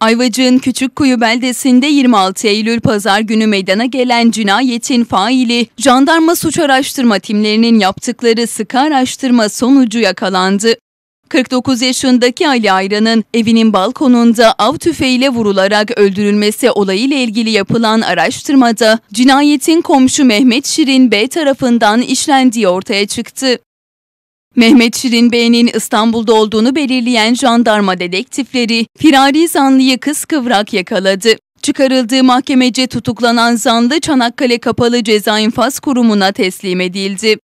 Ayvacık'ın Küçükkuyu beldesinde 26 Eylül pazar günü meydana gelen cinayetin faili jandarma suç araştırma timlerinin yaptıkları sıkı araştırma sonucu yakalandı. 49 yaşındaki Ali Ayran'ın evinin balkonunda av tüfeğiyle vurularak öldürülmesi olayıyla ilgili yapılan araştırmada cinayetin komşu Mehmet Şirin B tarafından işlendiği ortaya çıktı. Mehmet Şirin Bey'in İstanbul'da olduğunu belirleyen jandarma dedektifleri firari zanlıyı kız kıvrak yakaladı. Çıkarıldığı mahkemece tutuklanan zanlı Çanakkale Kapalı Ceza İnfaz Kurumu'na teslim edildi.